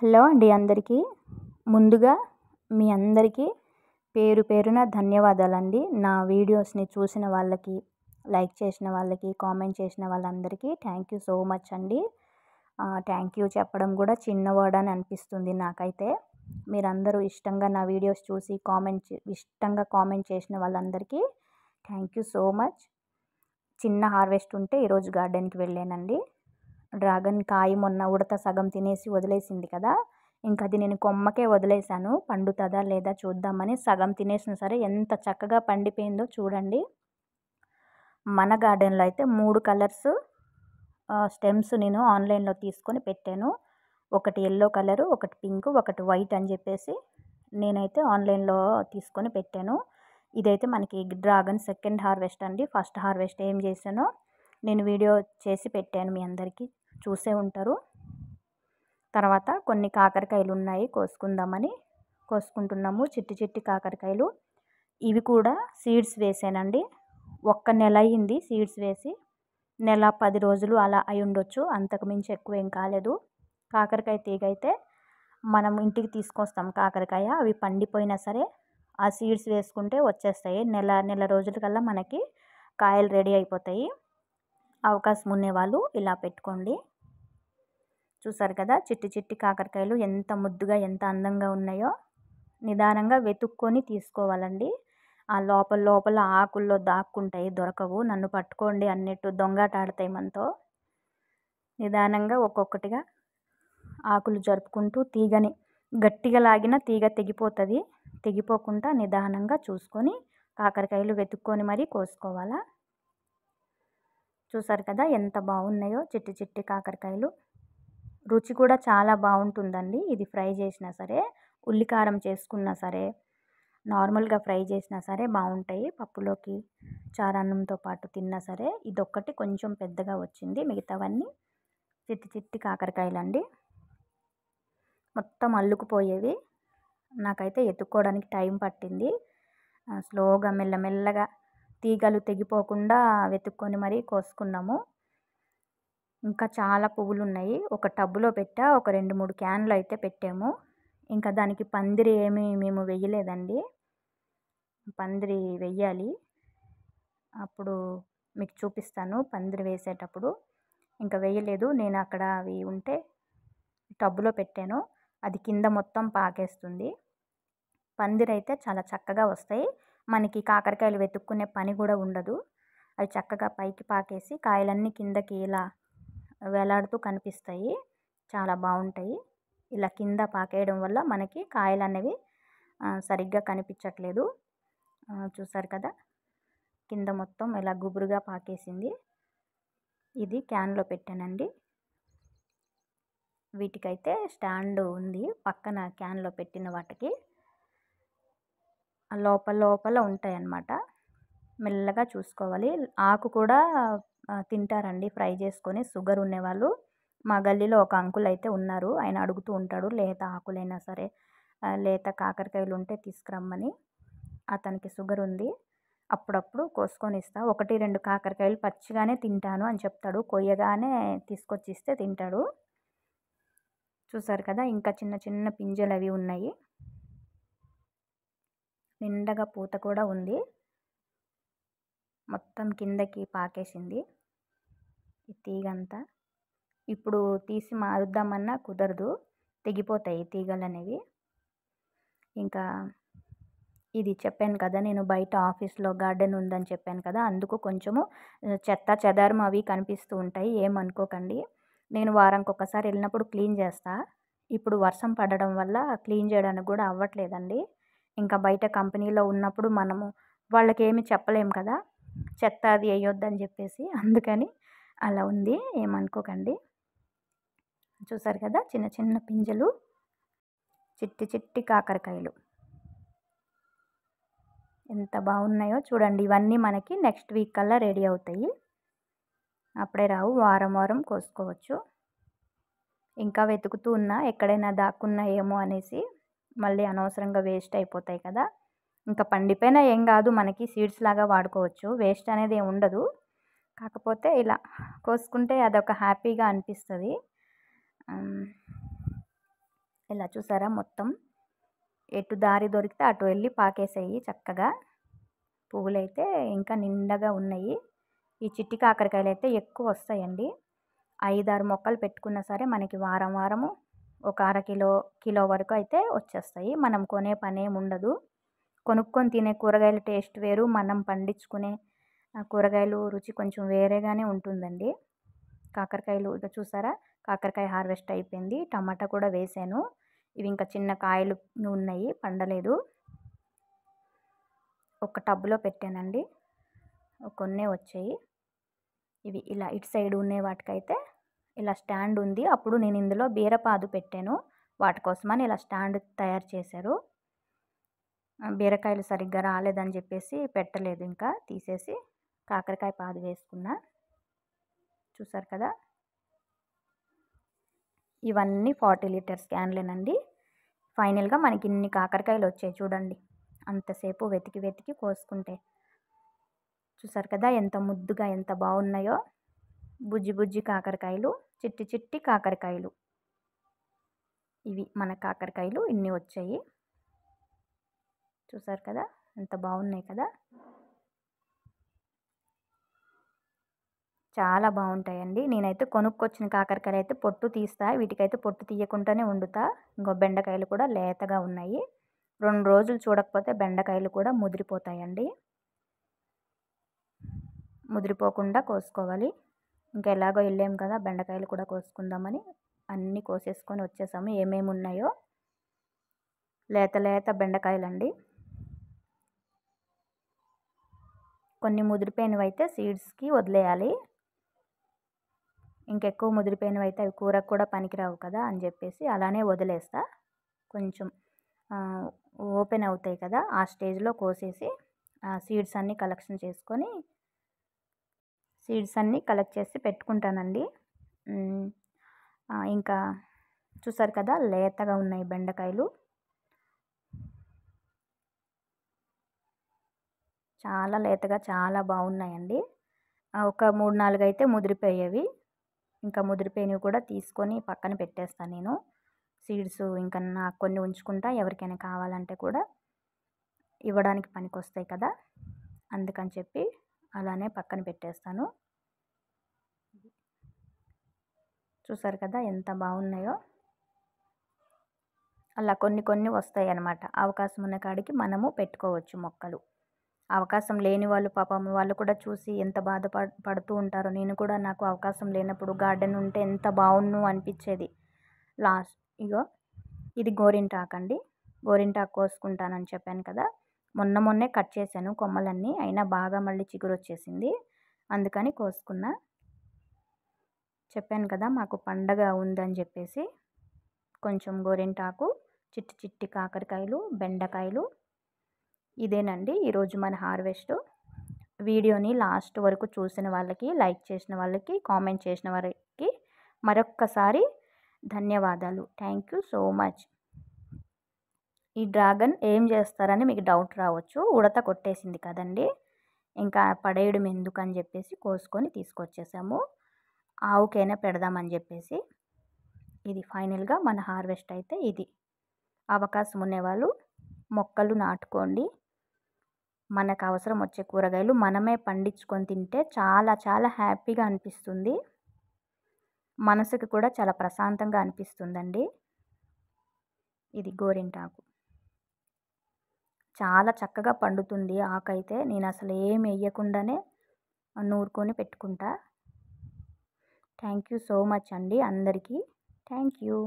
hello అండి అందరికీ ముందుగా మీ అందరికీ పేరు పేరున ధన్యవాదాలండి నా వీడియోస్ని చూసిన వాళ్ళకి లైక్ చేసిన వాళ్ళకి కామెంట్ చేసిన వాళ్ళందరికీ థ్యాంక్ యూ సో మచ్ అండి థ్యాంక్ యూ చెప్పడం కూడా చిన్న వర్డ్ అని అనిపిస్తుంది నాకైతే మీరందరూ ఇష్టంగా నా వీడియోస్ చూసి కామెంట్ ఇష్టంగా కామెంట్ చేసిన వాళ్ళందరికీ థ్యాంక్ యూ సో మచ్ చిన్న హార్వెస్ట్ ఉంటే ఈరోజు గార్డెన్కి వెళ్ళానండి డ్రాగన్ కాయ మొన్న ఉడత సగం తినేసి వదిలేసింది కదా ఇంక అది నేను కొమ్మకే వదిలేశాను పండుతుందా లేదా చూద్దామని సగం తినేసిన సరే ఎంత చక్కగా పండిపోయిందో చూడండి మన గార్డెన్లో అయితే మూడు కలర్స్ స్టెమ్స్ నేను ఆన్లైన్లో తీసుకొని పెట్టాను ఒకటి ఎల్లో కలరు ఒకటి పింక్ ఒకటి వైట్ అని చెప్పేసి నేనైతే ఆన్లైన్లో తీసుకొని పెట్టాను ఇదైతే మనకి డ్రాగన్ సెకండ్ హార్వెస్ట్ అండి ఫస్ట్ హార్వెస్ట్ ఏం చేశానో నేను వీడియో చేసి పెట్టాను మీ అందరికీ చూసే ఉంటారు తర్వాత కొన్ని కాకరకాయలు ఉన్నాయి కోసుకుందామని కోసుకుంటున్నాము చిట్టి చిట్టి కాకరకాయలు ఇవి కూడా సీడ్స్ వేసానండి ఒక్క నెల అయింది సీడ్స్ వేసి నెల పది రోజులు అలా అయి ఉండొచ్చు అంతకుమించి ఎక్కువ ఏం కాలేదు కాకరకాయ తీగ అయితే మనం ఇంటికి తీసుకొస్తాం కాకరకాయ అవి పండిపోయినా సరే ఆ సీడ్స్ వేసుకుంటే వచ్చేస్తాయి నెల నెల రోజులకల్లా మనకి కాయలు రెడీ అయిపోతాయి అవకాశం ఉండేవాళ్ళు ఇలా పెట్టుకోండి చూసారు కదా చిట్టి చిట్టి కాకరకాయలు ఎంత ముద్దుగా ఎంత అందంగా ఉన్నాయో నిదానంగా వెతుక్కొని తీసుకోవాలండి ఆ లోపల లోపల ఆకుల్లో దాక్కుంటాయి దొరకవు నన్ను పట్టుకోండి అన్నట్టు దొంగటాడతాయి మనతో నిదానంగా ఒక్కొక్కటిగా ఆకులు జరుపుకుంటూ తీగని గట్టిగా లాగిన తీగ తెగిపోతుంది తెగిపోకుండా నిదానంగా చూసుకొని కాకరకాయలు వెతుక్కొని మరీ కోసుకోవాలా చూసారు కదా ఎంత బాగున్నాయో చిట్టి చిట్టి కాకరకాయలు రుచి కూడా చాలా బాగుంటుందండి ఇది ఫ్రై చేసినా సరే ఉల్లికారం చేసుకున్నా సరే నార్మల్గా ఫ్రై చేసినా సరే బాగుంటాయి పప్పులోకి చారన్నంతో పాటు తిన్నా సరే ఇదొక్కటి కొంచెం పెద్దగా వచ్చింది మిగతావన్నీ చిట్టి చిట్టి కాకరకాయలు అండి మొత్తం అల్లుకుపోయేవి నాకైతే ఎత్తుక్కోవడానికి టైం పట్టింది స్లోగా మెల్లమెల్లగా తీగలు తెగిపోకుండా వెతుక్కొని మరీ కోసుకున్నాము ఇంకా చాలా పువ్వులు ఉన్నాయి ఒక టబ్బులో పెట్టా ఒక రెండు మూడు క్యాన్లు అయితే పెట్టాము ఇంకా దానికి పందిరి ఏమి మేము వెయ్యలేదండి పందిరి వెయ్యాలి అప్పుడు మీకు చూపిస్తాను పందిరి వేసేటప్పుడు ఇంకా వేయలేదు నేను అక్కడ అవి ఉంటే టబ్బులో పెట్టాను అది కింద మొత్తం పాకేస్తుంది పందిరి అయితే చాలా చక్కగా వస్తాయి మనకి కాకరకాయలు వెతుక్కునే పని కూడా ఉండదు అవి చక్కగా పైకి పాకేసి కాయలన్నీ కిందకి ఇలా వేలాడుతూ కనిపిస్తాయి చాలా బాగుంటాయి ఇలా కింద పాకేయడం వల్ల మనకి కాయలు అనేవి సరిగ్గా కనిపించట్లేదు చూసారు కదా కింద మొత్తం ఇలా గుబురుగా పాకేసింది ఇది క్యాన్లో పెట్టానండి వీటికైతే స్టాండ్ ఉంది పక్కన క్యాన్లో పెట్టిన వాటికి లోపల లోపల ఉంటాయన్నమాట మెల్లగా చూసుకోవాలి ఆకు కూడా తింటారండి ఫ్రై చేసుకొని షుగర్ ఉన్నవాళ్ళు మా గల్లీలో ఒక అంకుల్ అయితే ఉన్నారు ఆయన అడుగుతూ ఉంటాడు లేత ఆకులైనా సరే లేత కాకరకాయలు ఉంటే తీసుకురమ్మని అతనికి షుగర్ ఉంది అప్పుడప్పుడు కోసుకొని ఇస్తా ఒకటి రెండు కాకరకాయలు పచ్చిగానే తింటాను అని చెప్తాడు కొయ్యగానే తీసుకొచ్చి ఇస్తే తింటాడు చూసారు కదా ఇంకా చిన్న చిన్న పింజలు అవి ఉన్నాయి నిండగా పూత కూడా ఉంది మొత్తం కిందకి పాకేసింది ఈ తీగంతా ఇప్పుడు తీసి మారుద్దామన్నా కుదరదు తెగిపోతాయి తీగలు అనేవి ఇంకా ఇది చెప్పాను కదా నేను బయట ఆఫీస్లో గార్డెన్ ఉందని చెప్పాను కదా అందుకు కొంచెము చెత్త చెదారం అవి కనిపిస్తూ ఉంటాయి ఏమనుకోకండి నేను వారానికి ఒకసారి వెళ్ళినప్పుడు క్లీన్ చేస్తా ఇప్పుడు వర్షం పడడం వల్ల క్లీన్ చేయడానికి కూడా అవ్వట్లేదండి ఇంకా బయట కంపెనీలో ఉన్నప్పుడు మనము వాళ్ళకి ఏమి చెప్పలేము కదా చెత్త అది వేయొద్దని చెప్పేసి అందుకని అలా ఉంది ఏమనుకోకండి చూసారు కదా చిన్న చిన్న పింజలు చిట్టి చిట్టి కాకరకాయలు ఎంత బాగున్నాయో చూడండి ఇవన్నీ మనకి నెక్స్ట్ వీక్ కల్లా రెడీ అవుతాయి అప్పుడే రావు వారం వారం కోసుకోవచ్చు ఇంకా వెతుకుతూ ఉన్నా ఎక్కడైనా దాక్కున్నా ఏమో అనేసి మళ్ళీ అనవసరంగా వేస్ట్ అయిపోతాయి కదా ఇంకా పండిపోయిన ఏం కాదు మనకి సీడ్స్ లాగా వాడుకోవచ్చు వేస్ట్ అనేది ఏమి ఉండదు కాకపోతే ఇలా కోసుకుంటే అదొక హ్యాపీగా అనిపిస్తుంది ఇలా చూసారా మొత్తం ఎటు దారి దొరికితే అటు వెళ్ళి పాకేసేయి చక్కగా పువ్వులైతే ఇంకా నిండగా ఉన్నాయి ఈ చిట్టి కాకరకాయలు అయితే ఎక్కువ వస్తాయండి ఐదారు మొక్కలు పెట్టుకున్నా సరే మనకి వారం వారము ఒక అర కిలో కిలో వరకు అయితే వచ్చేస్తాయి మనం కొనే పనేం ఉండదు కొనుక్కొని తినే కూరగాయల టేస్ట్ వేరు మనం పండించుకునే కూరగాయలు రుచి కొంచెం వేరేగానే ఉంటుందండి కాకరకాయలు ఇక చూసారా కాకరకాయ హార్వెస్ట్ అయిపోయింది టమాటా కూడా వేసాను ఇవి ఇంకా చిన్న కాయలు ఉన్నాయి పండలేదు ఒక టబ్లో పెట్టానండి కొన్ని వచ్చాయి ఇవి ఇలా ఇటు సైడ్ ఉండే వాటికైతే ఇలా స్టాండ్ ఉంది అప్పుడు నేను ఇందులో బీరపాదు పెట్టాను వాటి కోసమని ఇలా స్టాండ్ తయారు చేశారు బీరకాయలు సరిగ్గా రాలేదని చెప్పేసి పెట్టలేదు ఇంకా తీసేసి కాకరకాయ పాదు వేసుకున్నా చూసారు కదా ఇవన్నీ ఫార్టీ లీటర్స్ క్యాన్లేనండి ఫైనల్గా మనకి ఇన్ని కాకరకాయలు వచ్చాయి చూడండి అంతసేపు వెతికి వెతికి కోసుకుంటే చూసారు కదా ఎంత ముద్దుగా ఎంత బాగున్నాయో బుజ్జి బుజ్జి కాకరకాయలు చిట్టి చిట్టి కాకరకాయలు ఇవి మన కాకరకాయలు ఇన్ని వచ్చాయి చూసారు కదా ఎంత బాగున్నాయి కదా చాలా బాగుంటాయండి నేనైతే కొనుక్కొచ్చిన కాకరకాయలు అయితే పొట్టు తీస్తా వీటికైతే పొట్టు తీయకుండానే వండుతా ఇంకో బెండకాయలు కూడా లేతగా ఉన్నాయి రెండు రోజులు చూడకపోతే బెండకాయలు కూడా ముదిరిపోతాయండి ముదిరిపోకుండా కోసుకోవాలి ఇంకా ఎలాగో వెళ్ళాము కదా బెండకాయలు కూడా కోసుకుందామని అన్నీ కోసేసుకొని వచ్చేసాము ఏమేమి ఉన్నాయో లేత లేత బెండకాయలండి కొన్ని ముదిరిపోయినవి అయితే సీడ్స్కి వదిలేయాలి ఇంకెక్కువ ముదిరిపోయినవి అయితే అవి కూరకు కూడా పనికిరావు కదా అని చెప్పేసి అలానే వదిలేస్తా కొంచెం ఓపెన్ అవుతాయి కదా ఆ స్టేజ్లో కోసేసి సీడ్స్ అన్నీ కలెక్షన్ చేసుకొని సీడ్స్ అన్నీ కలెక్ట్ చేసి పెట్టుకుంటానండి ఇంకా చూసారు కదా లేతగా ఉన్నాయి బెండకాయలు చాలా లేతగా చాలా బాగున్నాయండి ఒక మూడు నాలుగు అయితే ముదిరిపోయేవి ఇంకా ముదిరిపోయినవి కూడా తీసుకొని పక్కన పెట్టేస్తాను నేను సీడ్స్ ఇంకా నా కొన్ని ఉంచుకుంటా ఎవరికైనా కావాలంటే కూడా ఇవ్వడానికి పనికి వస్తాయి కదా అందుకని చెప్పి అలానే పక్కన పెట్టేస్తాను చూసారు కదా ఎంత బాగున్నాయో అలా కొన్ని కొన్ని వస్తాయి అన్నమాట అవకాశం ఉన్న కాడికి మనము పెట్టుకోవచ్చు మొక్కలు అవకాశం లేని వాళ్ళు పాపం వాళ్ళు కూడా చూసి ఎంత బాధ పడుతూ ఉంటారో నేను కూడా నాకు అవకాశం లేనప్పుడు గార్డెన్ ఉంటే ఎంత బాగున్ను అనిపించేది లాస్ట్ ఇగో ఇది గోరింటాకు అండి గోరింటాకు కోసుకుంటానని చెప్పాను కదా మొన్న మొన్నే కట్ చేశాను కొమ్మలన్నీ అయినా బాగా మళ్ళీ చిగురు వచ్చేసింది అందుకని కోసుకున్నా చెప్పాను కదా మాకు పండగ ఉందని చెప్పేసి కొంచెం గోరింటాకు చిట్టి చిట్టి కాకరకాయలు బెండకాయలు ఇదేనండి ఈరోజు మన హార్వెస్ట్ వీడియోని లాస్ట్ వరకు చూసిన వాళ్ళకి లైక్ చేసిన వాళ్ళకి కామెంట్ చేసిన వారికి మరొక్కసారి ధన్యవాదాలు థ్యాంక్ యూ సో మచ్ ఈ డ్రాగన్ ఏం చేస్తారని మీకు డౌట్ రావచ్చు ఉడత కొట్టేసింది కదండి ఇంకా పడేయడం ఎందుకని చెప్పేసి కోసుకొని తీసుకొచ్చేసాము ఆవుకైనా పెడదామని చెప్పేసి ఇది ఫైనల్గా మన హార్వెస్ట్ అయితే ఇది అవకాశం ఉండేవాళ్ళు మొక్కలు నాటుకోండి మనకు అవసరం వచ్చే కూరగాయలు మనమే పండించుకొని తింటే చాలా చాలా హ్యాపీగా అనిపిస్తుంది మనసుకు కూడా చాలా ప్రశాంతంగా అనిపిస్తుందండి ఇది గోరింటాకు చాలా చక్కగా పండుతుంది ఆకైతే నేను అసలు ఏం వేయకుండానే నూరుకొని పెట్టుకుంటా థ్యాంక్ యూ సో మచ్ అండి అందరికీ థ్యాంక్ యూ